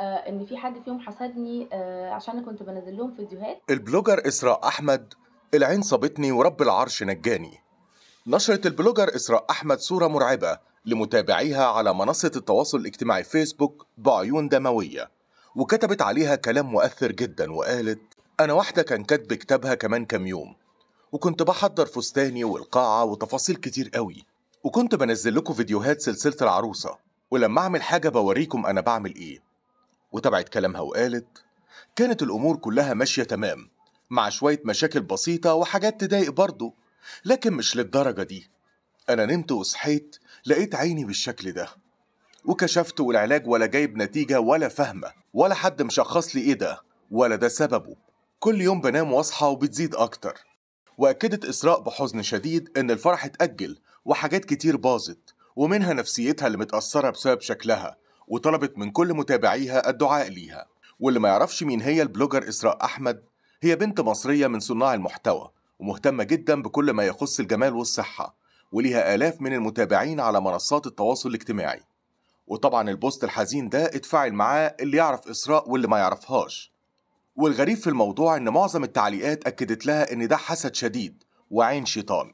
آه، ان في حد فيهم حسدني آه، عشان كنت بنزل لهم فيديوهات البلوجر اسراء احمد العين صابتني ورب العرش نجاني نشرت البلوجر اسراء احمد صوره مرعبه لمتابعيها على منصه التواصل الاجتماعي فيسبوك بعيون دمويه وكتبت عليها كلام مؤثر جدا وقالت انا واحده كان كاتب كتابها كمان كام يوم وكنت بحضر فستاني والقاعه وتفاصيل كتير قوي وكنت بنزل لكم فيديوهات سلسله العروسه ولما اعمل حاجه بوريكم انا بعمل ايه وتبعت كلامها وقالت كانت الأمور كلها ماشية تمام مع شوية مشاكل بسيطة وحاجات تضايق برضه لكن مش للدرجة دي أنا نمت وصحيت لقيت عيني بالشكل ده وكشفت والعلاج ولا جايب نتيجة ولا فاهمة ولا حد مشخص لي إيه ده ولا ده سببه كل يوم بنام واصحى وبتزيد أكتر وأكدت إسراء بحزن شديد إن الفرح اتأجل وحاجات كتير باظت ومنها نفسيتها اللي متأثرة بسبب شكلها وطلبت من كل متابعيها الدعاء ليها واللي ما يعرفش مين هي البلوجر إسراء أحمد هي بنت مصرية من صناع المحتوى ومهتمة جدا بكل ما يخص الجمال والصحة وليها آلاف من المتابعين على منصات التواصل الاجتماعي وطبعا البوست الحزين ده اتفاعل معاه اللي يعرف إسراء واللي ما يعرفهاش والغريب في الموضوع إن معظم التعليقات أكدت لها إن ده حسد شديد وعين شيطان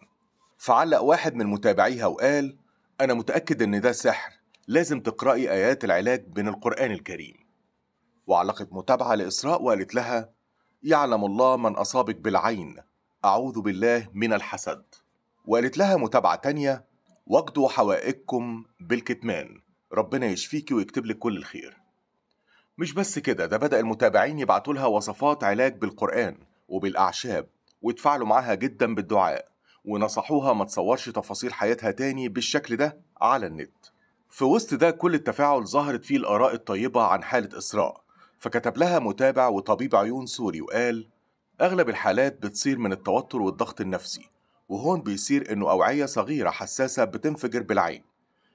فعلق واحد من متابعيها وقال أنا متأكد إن ده سحر لازم تقرأي آيات العلاج من القرآن الكريم وعلقت متابعة لإسراء وقالت لها يعلم الله من أصابك بالعين أعوذ بالله من الحسد وقالت لها متابعة تانية واجدوا حوائجكم بالكتمان ربنا يشفيكي ويكتب لك كل الخير مش بس كده ده بدأ المتابعين يبعتوا لها وصفات علاج بالقرآن وبالأعشاب وتفاعلوا معاها جدا بالدعاء ونصحوها ما تصورش تفاصيل حياتها تاني بالشكل ده على النت في وسط ده كل التفاعل ظهرت فيه الآراء الطيبة عن حالة إسراء فكتب لها متابع وطبيب عيون سوري وقال أغلب الحالات بتصير من التوتر والضغط النفسي وهون بيصير إنه أوعية صغيرة حساسة بتنفجر بالعين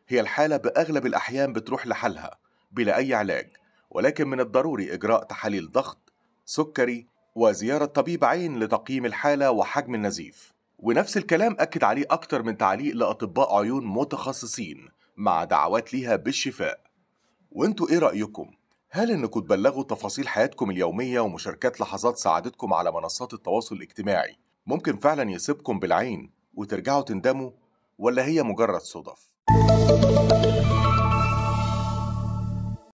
هي الحالة بأغلب الأحيان بتروح لحالها بلا أي علاج ولكن من الضروري إجراء تحاليل ضغط سكري وزيارة طبيب عين لتقييم الحالة وحجم النزيف ونفس الكلام أكد عليه أكتر من تعليق لأطباء عيون متخصصين مع دعوات ليها بالشفاء وانتوا ايه رأيكم؟ هل انكم تبلغوا تفاصيل حياتكم اليومية ومشاركات لحظات سعادتكم على منصات التواصل الاجتماعي ممكن فعلا يسيبكم بالعين وترجعوا تندموا ولا هي مجرد صدف؟